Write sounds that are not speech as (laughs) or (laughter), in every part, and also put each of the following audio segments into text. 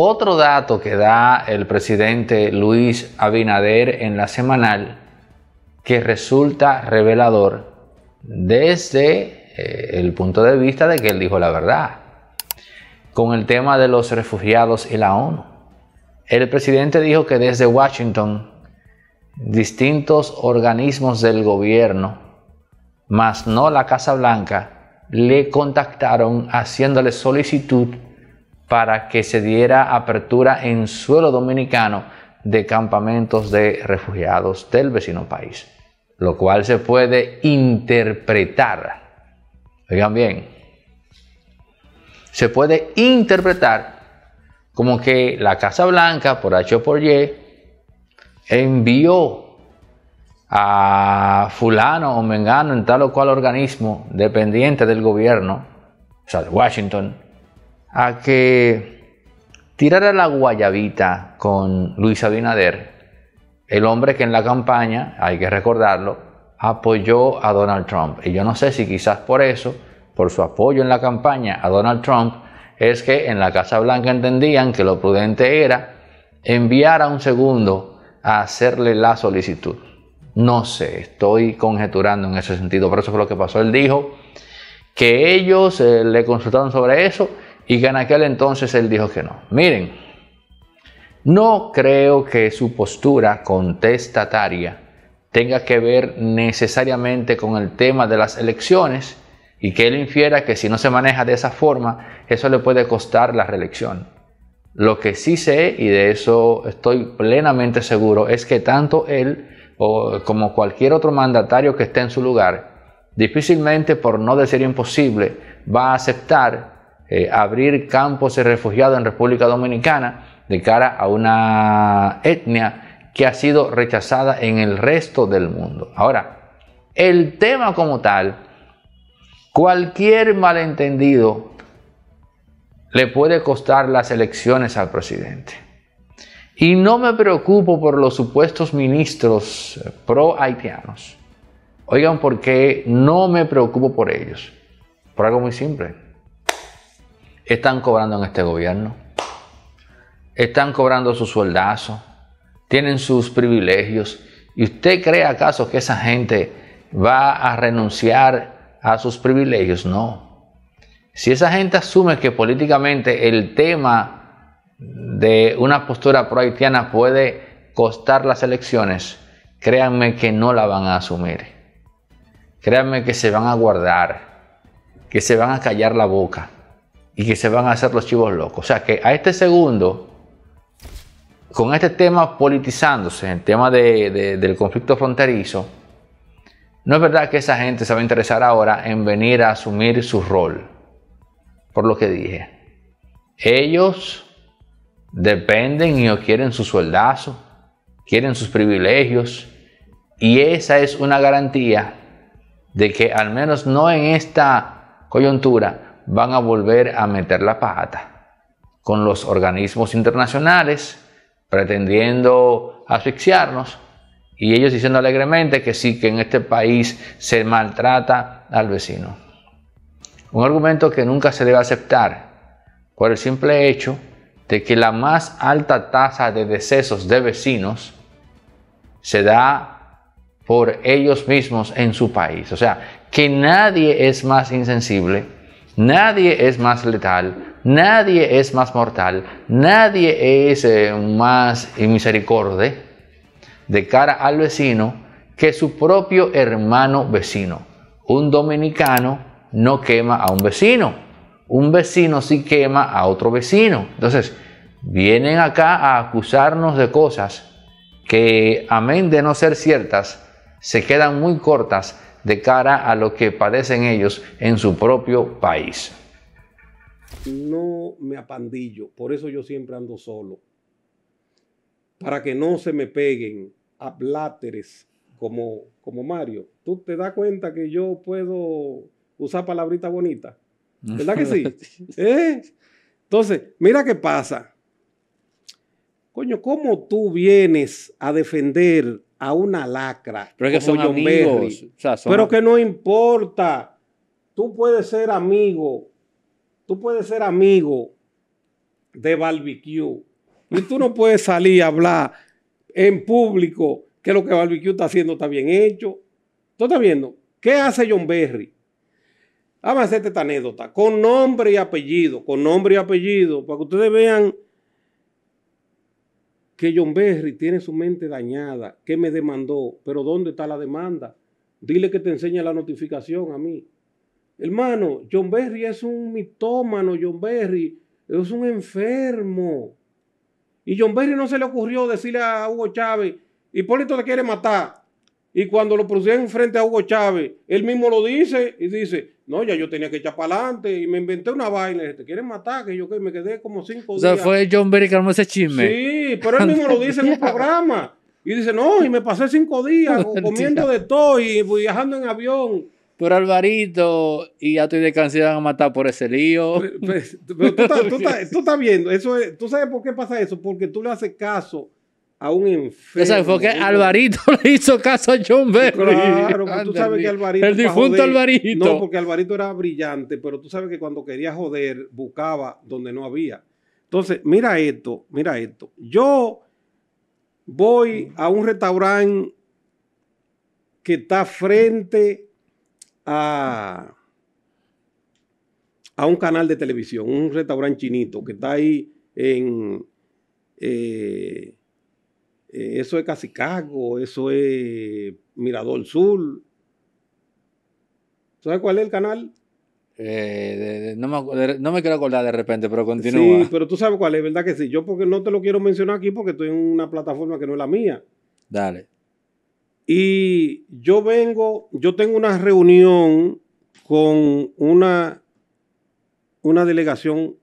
Otro dato que da el presidente Luis Abinader en la semanal que resulta revelador desde eh, el punto de vista de que él dijo la verdad. Con el tema de los refugiados y la ONU. El presidente dijo que desde Washington distintos organismos del gobierno, más no la Casa Blanca, le contactaron haciéndole solicitud para que se diera apertura en suelo dominicano de campamentos de refugiados del vecino país, lo cual se puede interpretar, oigan bien, se puede interpretar como que la Casa Blanca, por H por Y, envió a fulano o mengano en tal o cual organismo dependiente del gobierno, o sea, de Washington, a que tirara la guayabita con Luis Abinader, el hombre que en la campaña, hay que recordarlo, apoyó a Donald Trump. Y yo no sé si quizás por eso, por su apoyo en la campaña a Donald Trump, es que en la Casa Blanca entendían que lo prudente era enviar a un segundo a hacerle la solicitud. No sé, estoy conjeturando en ese sentido, pero eso fue lo que pasó. Él dijo que ellos eh, le consultaron sobre eso y que en aquel entonces él dijo que no. Miren, no creo que su postura contestataria tenga que ver necesariamente con el tema de las elecciones y que él infiera que si no se maneja de esa forma, eso le puede costar la reelección. Lo que sí sé, y de eso estoy plenamente seguro, es que tanto él como cualquier otro mandatario que esté en su lugar, difícilmente, por no decir imposible, va a aceptar eh, abrir campos de refugiados en República Dominicana de cara a una etnia que ha sido rechazada en el resto del mundo. Ahora, el tema como tal, cualquier malentendido le puede costar las elecciones al presidente. Y no me preocupo por los supuestos ministros pro haitianos. Oigan, porque no me preocupo por ellos. Por algo muy simple están cobrando en este gobierno, están cobrando su sueldazo, tienen sus privilegios. ¿Y usted cree acaso que esa gente va a renunciar a sus privilegios? No. Si esa gente asume que políticamente el tema de una postura pro-haitiana puede costar las elecciones, créanme que no la van a asumir. Créanme que se van a guardar, que se van a callar la boca y que se van a hacer los chivos locos. O sea que a este segundo, con este tema politizándose, el tema de, del conflicto fronterizo, no es verdad que esa gente se va a interesar ahora en venir a asumir su rol, por lo que dije. Ellos dependen y quieren su sueldazo, quieren sus privilegios, y esa es una garantía de que al menos no en esta coyuntura, van a volver a meter la pata con los organismos internacionales pretendiendo asfixiarnos y ellos diciendo alegremente que sí, que en este país se maltrata al vecino. Un argumento que nunca se debe aceptar por el simple hecho de que la más alta tasa de decesos de vecinos se da por ellos mismos en su país. O sea, que nadie es más insensible Nadie es más letal, nadie es más mortal, nadie es eh, más misericordia de cara al vecino que su propio hermano vecino. Un dominicano no quema a un vecino, un vecino sí quema a otro vecino. Entonces, vienen acá a acusarnos de cosas que, amén de no ser ciertas, se quedan muy cortas de cara a lo que padecen ellos en su propio país. No me apandillo, por eso yo siempre ando solo, para que no se me peguen a pláteres como, como Mario. ¿Tú te das cuenta que yo puedo usar palabritas bonitas? ¿Verdad que sí? (laughs) ¿Eh? Entonces, mira qué pasa. Coño, ¿cómo tú vienes a defender a una lacra. Pero que son amigos. Pero que no importa. Tú puedes ser amigo. Tú puedes ser amigo de barbecue. Y tú no (laughs) puedes salir a hablar en público que lo que barbecue está haciendo está bien hecho. ¿Tú estás viendo? ¿Qué hace John Berry? Vamos a esta anécdota. Con nombre y apellido. Con nombre y apellido. Para que ustedes vean que John Berry tiene su mente dañada, que me demandó, pero ¿dónde está la demanda? Dile que te enseñe la notificación a mí. Hermano, John Berry es un mitómano, John Berry es un enfermo. Y John Berry no se le ocurrió decirle a Hugo Chávez, Hipólito te quiere matar. Y cuando lo pusieron frente a Hugo Chávez, él mismo lo dice y dice, no, ya yo tenía que echar para adelante y me inventé una vaina, te quieren matar, que yo que me quedé como cinco días. O sea, fue John Berry que armó ese chisme. Sí, pero él mismo lo dice en un programa. Y dice, no, y me pasé cinco días (laughs) comiendo de todo y viajando en avión. Pero Alvarito y ya estoy de a matar por ese lío. Pero, (laughs) tú, estás, viendo, eso tú sabes por qué pasa eso, porque tú le haces caso a un enfermo. Eso fue Alvarito (laughs) le hizo caso a John Berry. Claro, tú sabes que El difunto Alvarito. No, porque Alvarito era brillante, pero tú sabes que cuando quería joder, buscaba donde no había. Entonces, mira esto, mira esto. Yo voy a un restaurante que está frente a, un canal de televisión, un restaurante chinito que está ahí en... Eh, eh, eso es Casicago, eso es Mirador Sur. ¿Sabes cuál es el canal? Eh, no, me, quiero acordar de repente, pero continúa. Sí, pero tú sabes cuál es, ¿verdad que sí? Yo porque no te lo quiero mencionar aquí porque estoy en una plataforma que no es la mía. Dale. Y yo vengo, yo tengo una reunión con una, una delegación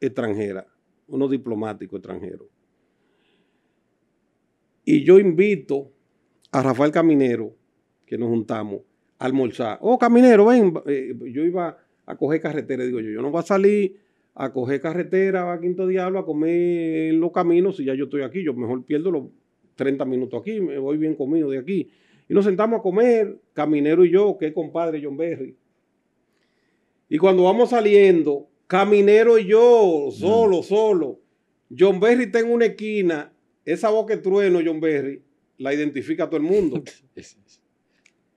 extranjera, uno diplomático extranjero Y yo invito a Rafael Caminero, que nos juntamos, almorzar. Oh, caminero, ven. Eh, yo iba a coger carretera. Digo yo, yo no voy a salir a coger carretera a Quinto Diablo a comer en los caminos si ya yo estoy aquí. Yo mejor pierdo los 30 minutos aquí, me voy bien comido de aquí. Y nos sentamos a comer, Caminero y yo, que es compadre John Berry. Y cuando vamos saliendo, Caminero y yo, solo, mm. solo. John Berry está una esquina, esa voz que trueno, John Berry, la identifica a todo el mundo. (laughs)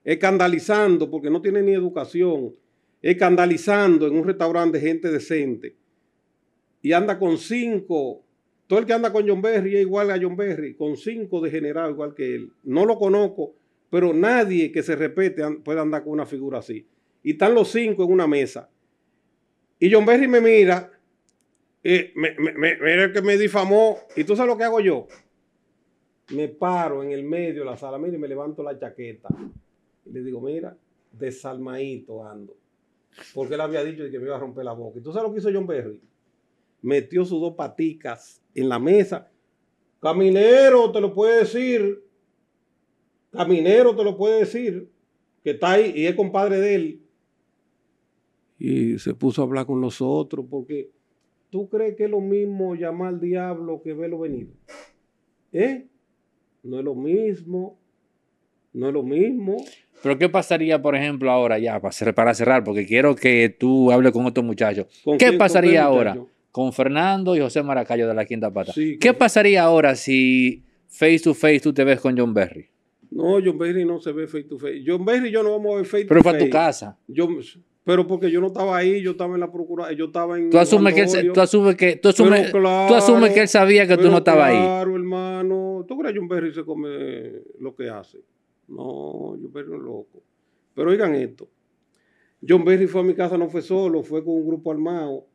escandalizando, porque no tiene ni educación, escandalizando en un restaurante de gente decente. Y anda con cinco. Todo el que anda con John Berry es igual a John Berry, con cinco degenerados igual que él. No lo conozco, pero nadie que se respete puede andar con una figura así. Y están los cinco en una mesa. Y John Berry me mira, eh, me, mira que me difamó. ¿Y tú sabes lo que hago yo? Me paro en el medio de la sala, mira y me levanto la chaqueta le digo, mira, desalmadito ando. Porque él había dicho que me iba a romper la boca. ¿Y tú sabes lo que hizo John Berry? Metió sus dos paticas en la mesa. Caminero, te lo puede decir. Caminero, te lo puede decir. Que está ahí y es compadre de él. Y se puso a hablar con nosotros porque tú crees que es lo mismo llamar al diablo que verlo venir. ¿Eh? No es lo mismo. No es lo mismo. Pero ¿qué pasaría, por ejemplo, ahora ya, para cerrar, porque quiero que tú hables con otros muchachos? ¿Qué pasaría ahora con Fernando y José Maracayo de la Quinta Pata? ¿Qué pasaría ahora si face to face tú te ves con John Berry? No, John Berry no se ve face to face. John Berry y yo no vamos a ver face to face. Pero para tu casa. Yo, pero porque yo no estaba ahí, yo estaba en la procura, yo estaba en. Tú asumes que él, tú asumes que, asumes, que él sabía que tú no estabas ahí. Claro, hermano. ¿Tú crees que John Berry se come lo que hace? No, yo pero loco. Pero oigan esto. John Berry fue a mi casa, no fue solo, fue con un grupo armado.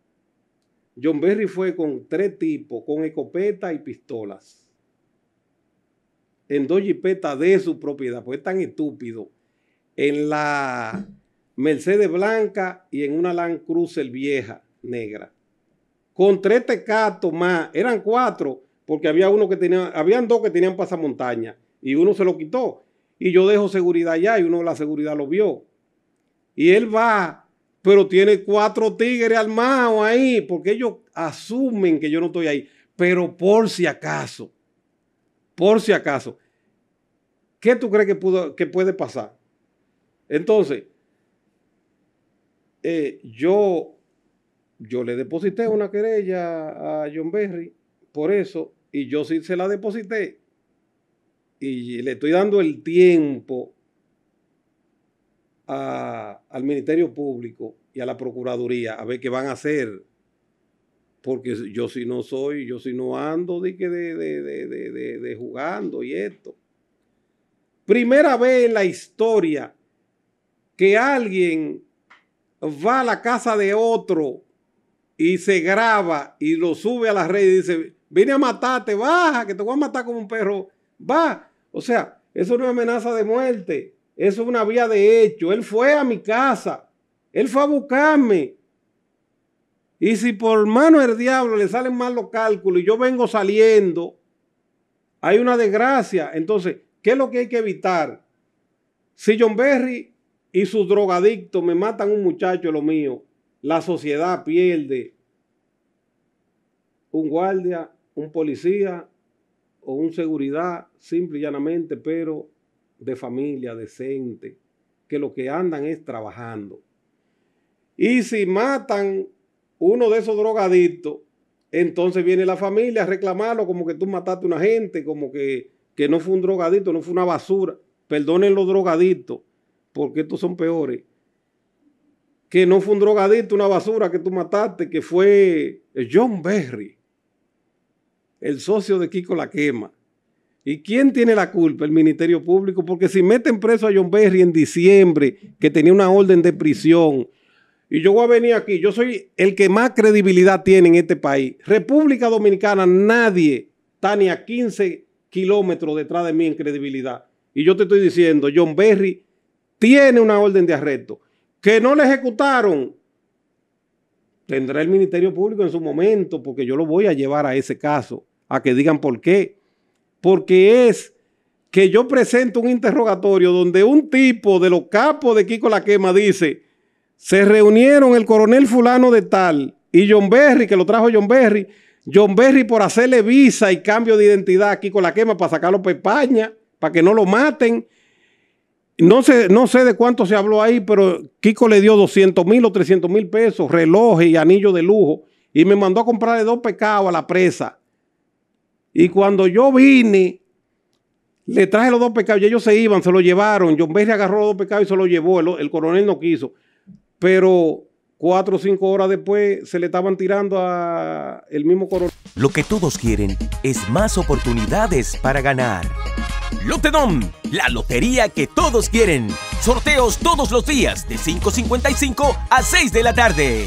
John Berry fue con tres tipos, con escopeta y pistolas. En dos jipetas de su propiedad, pues es tan estúpido. En la Mercedes Blanca y en una Land Cruiser vieja, negra. Con tres tecatos más, eran cuatro, porque había uno que tenía, habían dos que tenían pasamontaña y uno se lo quitó y yo dejo seguridad allá y uno de la seguridad lo vio. Y él va, pero tiene cuatro tigres armados ahí, porque ellos asumen que yo no estoy ahí, pero por si acaso, por si acaso, ¿qué tú crees que, pudo, puede pasar? Entonces, eh, yo, yo le deposité una querella a John Berry por eso, y yo sí se la deposité y le estoy dando el tiempo al Ministerio Público y a la Procuraduría a ver qué van a hacer. Porque yo si no soy, yo si no ando de, de, de, jugando y esto. Primera vez en la historia que alguien va a la casa de otro y se graba y lo sube a la red y dice, vine a matarte, baja, que te voy a matar como un perro va. O sea, eso no es amenaza de muerte, eso es una vía de hecho. Él fue a mi casa, él fue a buscarme. Y si por mano del diablo le salen mal los cálculos y yo vengo saliendo, hay una desgracia. Entonces, ¿qué es lo que hay que evitar? Si John Berry y sus drogadictos me matan un muchacho, lo mío, la sociedad pierde un guardia, un policía, o un seguridad, simple y llanamente, pero de familia decente, que lo que andan es trabajando. Y si matan uno de esos drogadictos, entonces viene la familia a reclamarlo como que tú mataste a una gente, como que, que no fue un drogadicto, no fue una basura. Perdonen los drogadictos, porque estos son peores. Que no fue un drogadicto, una basura que tú mataste, que fue John Berry el socio de Kiko la quema. ¿Y quién tiene la culpa? El Ministerio Público. Porque si meten preso a John Berry en diciembre, que tenía una orden de prisión, y yo voy a venir aquí, yo soy el que más credibilidad tiene en este país. República Dominicana, nadie está ni a 15 kilómetros detrás de mí en credibilidad. Y yo te estoy diciendo, John Berry tiene una orden de arresto. Que no le ejecutaron. Tendrá el Ministerio Público en su momento, porque yo lo voy a llevar a ese caso a que digan por qué. Porque es que yo presento un interrogatorio donde un tipo de los capos de Kiko La Quema dice, se reunieron el coronel fulano de tal y John Berry, que lo trajo John Berry, John Berry por hacerle visa y cambio de identidad a Kiko La Quema para sacarlo para España, para que no lo maten. No sé, no sé de cuánto se habló ahí, pero Kiko le dio 200 mil o 300 mil pesos, relojes y anillo de lujo. Y me mandó a comprarle dos pecados a la presa. Y cuando yo vine, le traje los dos pecados y ellos se iban, se lo llevaron. John Berry agarró los dos pecados y se lo llevó. El, coronel no quiso. Pero cuatro o cinco horas después se le estaban tirando a el mismo coronel. Lo que todos quieren es más oportunidades para ganar. Lotedom, la lotería que todos quieren. Sorteos todos los días de 5.55 a 6 de la tarde.